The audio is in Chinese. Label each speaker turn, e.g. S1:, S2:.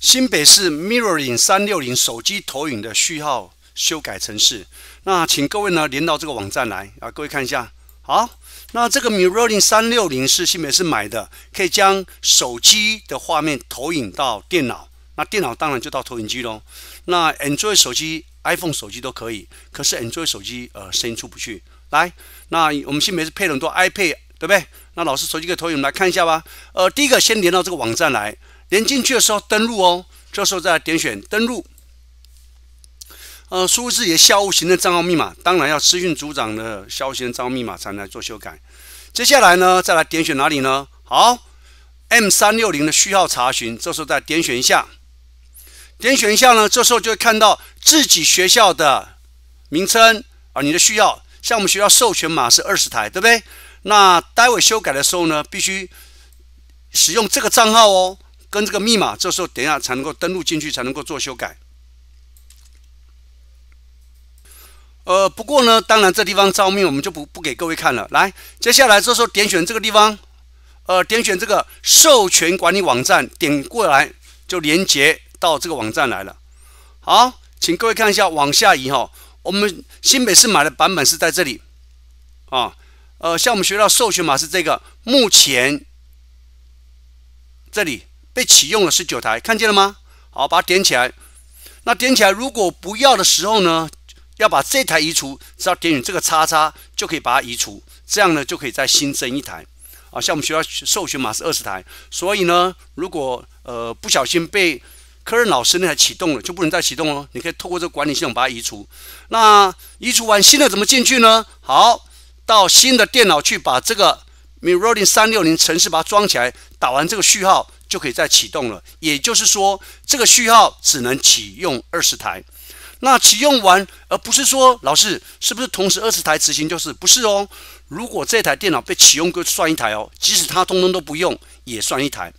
S1: 新北市 Mirroring 三六零手机投影的序号修改程式，那请各位呢连到这个网站来啊，各位看一下。好，那这个 Mirroring 三六零是新北市买的，可以将手机的画面投影到电脑，那电脑当然就到投影机喽。那 Android 手机、iPhone 手机都可以，可是 Android 手机呃声音出不去。来，那我们新北市配了很多 iPad，对不对？那老师手机可以投影，我们来看一下吧。呃，第一个先连到这个网站来。连进去的时候登录哦，这时候再来点选登录。呃，输入自己的校务行政账号密码，当然要资讯组长的校务行政账号密码才能做修改。接下来呢，再来点选哪里呢？好，M 三六零的序号查询，这时候再点选一下。点选一下呢，这时候就会看到自己学校的名称啊，你的需要。像我们学校授权码是二十台，对不对？那待会修改的时候呢，必须使用这个账号哦。跟这个密码，这时候等一下才能够登录进去，才能够做修改。呃，不过呢，当然这地方照面我们就不不给各位看了。来，接下来这时候点选这个地方，呃，点选这个授权管理网站，点过来就连接到这个网站来了。好，请各位看一下，往下移哈。我们新北市买的版本是在这里啊。呃，像我们学到授权码是这个，目前这里。被启用了十九台，看见了吗？好，把它点起来。那点起来，如果不要的时候呢，要把这台移除，只要点选这个叉叉，就可以把它移除。这样呢，就可以再新增一台。啊，像我们学校授权码是二十台，所以呢，如果呃不小心被科任老师那台启动了，就不能再启动了。你可以透过这个管理系统把它移除。那移除完，新的怎么进去呢？好，到新的电脑去把这个 Mirroring 三六零程式把它装起来，打完这个序号。就可以再启动了，也就是说，这个序号只能启用二十台。那启用完，而不是说老师是不是同时二十台执行？就是不是哦。如果这台电脑被启用过，算一台哦，即使它通通都不用，也算一台。